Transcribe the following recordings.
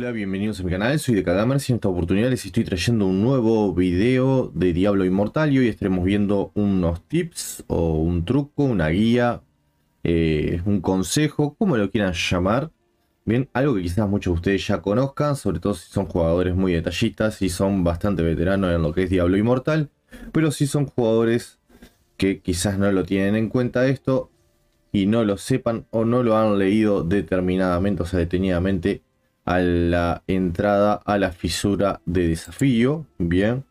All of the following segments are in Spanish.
Hola, bienvenidos a mi canal, soy de Cadamers y en esta oportunidad les estoy trayendo un nuevo video de Diablo Inmortal y hoy estaremos viendo unos tips o un truco, una guía, eh, un consejo, como lo quieran llamar. Bien, algo que quizás muchos de ustedes ya conozcan, sobre todo si son jugadores muy detallistas y son bastante veteranos en lo que es Diablo Inmortal, pero si son jugadores que quizás no lo tienen en cuenta esto y no lo sepan o no lo han leído determinadamente, o sea, detenidamente a la entrada a la fisura de desafío. Bien,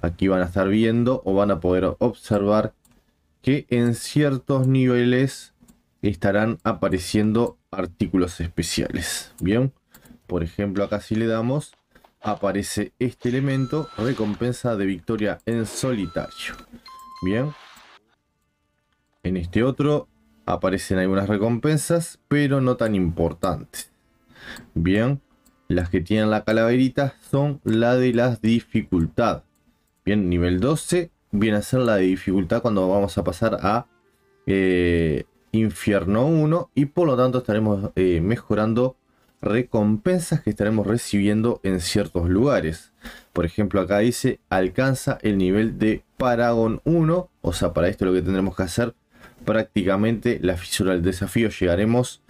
aquí van a estar viendo o van a poder observar que en ciertos niveles estarán apareciendo artículos especiales. Bien, por ejemplo acá si le damos aparece este elemento, recompensa de victoria en solitario. Bien. En este otro aparecen algunas recompensas, pero no tan importantes. Bien, las que tienen la calaverita son la de las dificultad. Bien, nivel 12 viene a ser la de dificultad cuando vamos a pasar a eh, infierno 1 y por lo tanto estaremos eh, mejorando recompensas que estaremos recibiendo en ciertos lugares. Por ejemplo, acá dice alcanza el nivel de Paragon 1. O sea, para esto lo que tendremos que hacer prácticamente la fisura del desafío. Llegaremos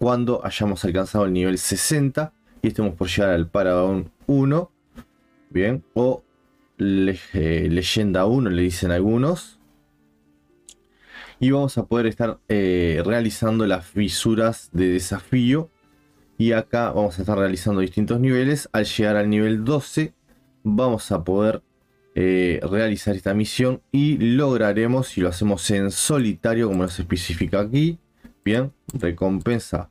cuando hayamos alcanzado el nivel 60 y estemos por llegar al Paragon 1, bien, o eh, Leyenda 1 le dicen algunos. Y vamos a poder estar eh, realizando las fisuras de desafío. Y acá vamos a estar realizando distintos niveles. Al llegar al nivel 12 vamos a poder eh, realizar esta misión y lograremos, si lo hacemos en solitario como nos especifica aquí, Bien, recompensa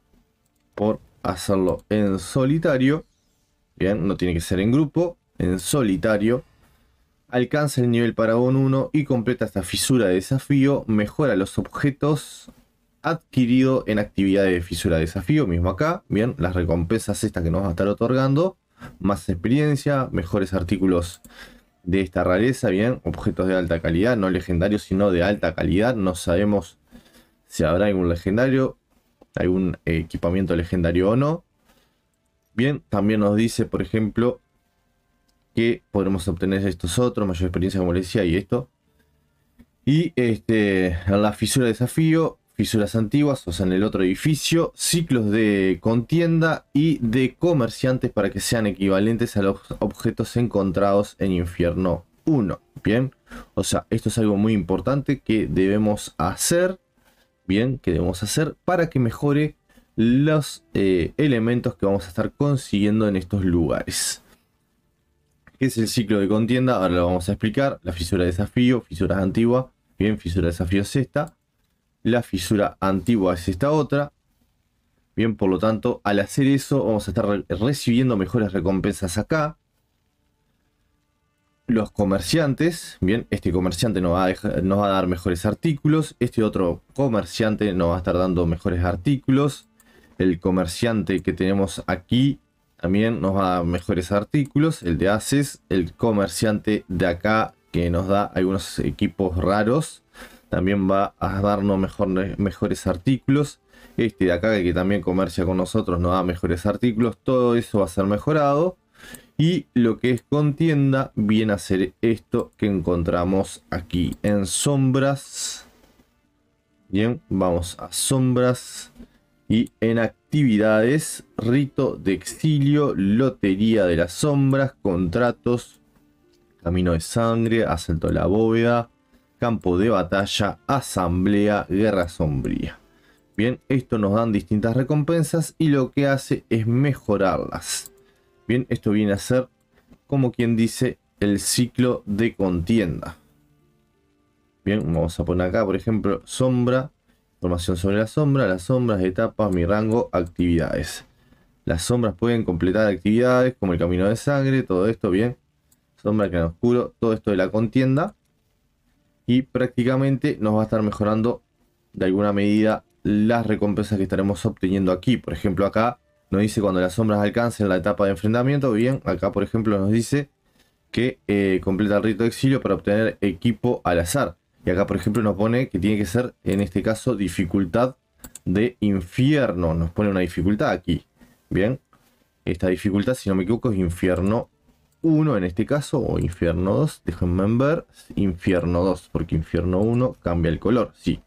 por hacerlo en solitario. Bien, no tiene que ser en grupo, en solitario. Alcanza el nivel paragon 1 y completa esta fisura de desafío. Mejora los objetos adquiridos en actividades de fisura de desafío, mismo acá, bien, las recompensas estas que nos va a estar otorgando, más experiencia, mejores artículos de esta rareza, bien, objetos de alta calidad, no legendarios, sino de alta calidad, no sabemos si habrá algún legendario, algún eh, equipamiento legendario o no. Bien, también nos dice, por ejemplo, que podremos obtener estos otros, mayor experiencia, como les decía, y esto. Y este, la fisura de desafío, fisuras antiguas, o sea, en el otro edificio, ciclos de contienda y de comerciantes para que sean equivalentes a los objetos encontrados en Infierno 1. Bien, o sea, esto es algo muy importante que debemos hacer bien que debemos hacer para que mejore los eh, elementos que vamos a estar consiguiendo en estos lugares. ¿Qué es el ciclo de contienda? Ahora lo vamos a explicar. La fisura de desafío, fisura antigua. Bien, fisura de desafío es esta. La fisura antigua es esta otra. Bien, por lo tanto, al hacer eso vamos a estar recibiendo mejores recompensas acá los comerciantes, bien, este comerciante nos va, a dar mejores artículos, este otro comerciante nos va a estar dando mejores artículos, el comerciante que tenemos aquí también nos va a dar mejores artículos, el de ACES, el comerciante de acá que nos da algunos equipos raros, también va a darnos mejores artículos, este de acá que también comercia con nosotros nos da mejores artículos, todo eso va a ser mejorado. Y lo que es contienda viene a ser esto que encontramos aquí en sombras. Bien, vamos a sombras. Y en actividades, rito de exilio, lotería de las sombras, contratos, camino de sangre, asalto a la bóveda, campo de batalla, asamblea, guerra sombría. Bien, esto nos dan distintas recompensas y lo que hace es mejorarlas. Bien, esto viene a ser, como quien dice, el ciclo de contienda. Bien, vamos a poner acá, por ejemplo, sombra, información sobre la sombra, las sombras, etapas, mi rango, actividades. Las sombras pueden completar actividades como el camino de sangre, todo esto, bien. Sombra, que oscuro, todo esto de la contienda. Y prácticamente nos va a estar mejorando de alguna medida las recompensas que estaremos obteniendo aquí. Por ejemplo, acá nos dice cuando las sombras alcancen la etapa de enfrentamiento. Bien, acá por ejemplo nos dice que eh, completa el rito de exilio para obtener equipo al azar. Y acá por ejemplo nos pone que tiene que ser, en este caso, dificultad de infierno. Nos pone una dificultad aquí. Bien, esta dificultad, si no me equivoco, es infierno 1 en este caso, o infierno 2. Déjenme ver, infierno 2, porque infierno 1 cambia el color. Sí,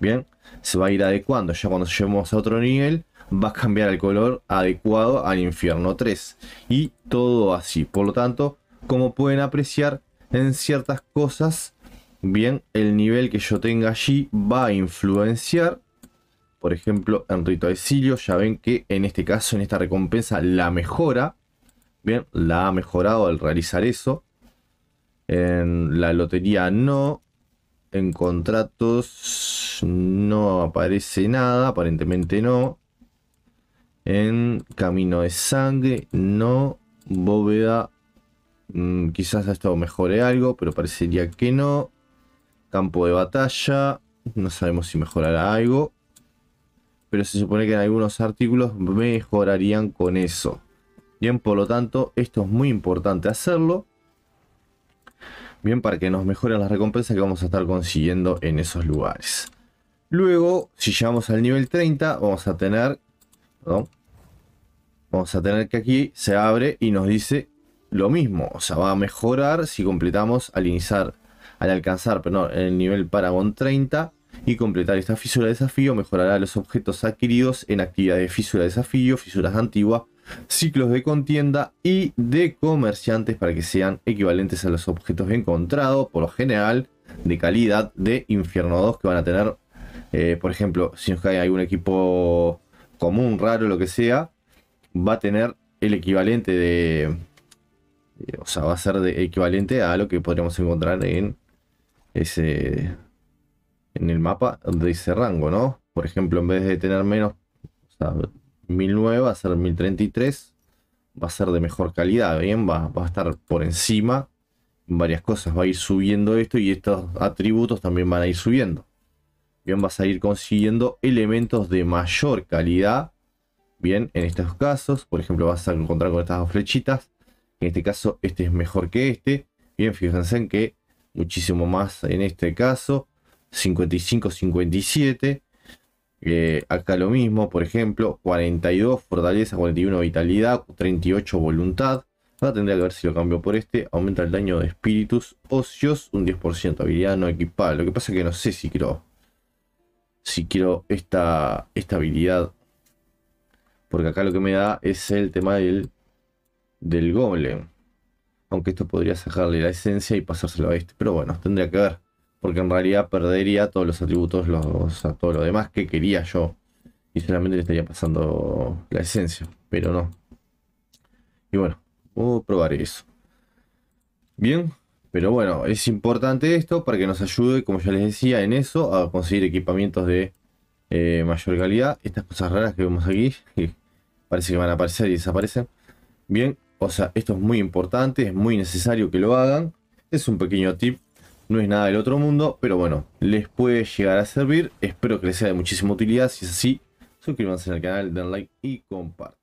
bien, se va a ir adecuando. Ya cuando lleguemos a otro nivel va a cambiar el color adecuado al infierno 3 y todo así. Por lo tanto, como pueden apreciar en ciertas cosas, bien, el nivel que yo tenga allí va a influenciar. Por ejemplo, en Rito de Silio, ya ven que en este caso, en esta recompensa, la mejora. Bien, la ha mejorado al realizar eso. En la lotería no. En contratos no aparece nada, aparentemente no en Camino de Sangre, no. Bóveda, mm, quizás ha mejore algo, pero parecería que no. Campo de batalla, no sabemos si mejorará algo. Pero se supone que en algunos artículos mejorarían con eso. Bien, por lo tanto, esto es muy importante hacerlo. Bien, para que nos mejoren las recompensas que vamos a estar consiguiendo en esos lugares. Luego, si llegamos al nivel 30, vamos a tener Vamos a tener que aquí se abre y nos dice lo mismo. O sea, va a mejorar si completamos al iniciar, al alcanzar el nivel Paragon 30 y completar esta fisura de desafío. Mejorará los objetos adquiridos en actividad de fisura de desafío, fisuras antiguas, ciclos de contienda y de comerciantes para que sean equivalentes a los objetos encontrados, por lo general, de calidad de Infierno 2 que van a tener. Eh, por ejemplo, si nos cae algún equipo común, raro, lo que sea, va a tener el equivalente de. Eh, o sea, va a ser de, equivalente a lo que podríamos encontrar en ese. En el mapa de ese rango, ¿no? Por ejemplo, en vez de tener menos. O sea, 1009 va a ser 1033. Va a ser de mejor calidad, ¿bien? Va, a estar por encima varias cosas. Va a ir subiendo esto y estos atributos también van a ir subiendo bien vas a ir consiguiendo elementos de mayor calidad bien en estos casos por ejemplo vas a encontrar con estas dos flechitas en este caso este es mejor que este bien fíjense en que muchísimo más en este caso 55 57 eh, acá lo mismo por ejemplo 42 fortaleza 41 vitalidad 38 voluntad Ahora tendría que ver si lo cambio por este. Aumenta el daño de espíritus ocios, un 10%. Habilidad no equipada. Lo que pasa es que no sé si creo si quiero esta, estabilidad habilidad. Porque acá lo que me da es el tema del, del golem. Aunque esto podría sacarle la esencia y pasárselo a este. Pero bueno, tendría que ver. Porque en realidad perdería todos los atributos, los, a todo lo demás que quería yo. Y solamente le estaría pasando la esencia. Pero no. Y bueno, a probar eso. Bien, pero bueno, es importante esto para que nos ayude, como ya les decía, en eso, a conseguir equipamientos de eh, mayor calidad. Estas cosas raras que vemos aquí, que parece que van a aparecer y desaparecen. Bien, o sea, esto es muy importante, es muy necesario que lo hagan. Es un pequeño tip, no es nada del otro mundo, pero bueno, les puede llegar a servir. Espero que les sea de muchísima utilidad. Si es así, suscríbanse al canal, den like y compartan.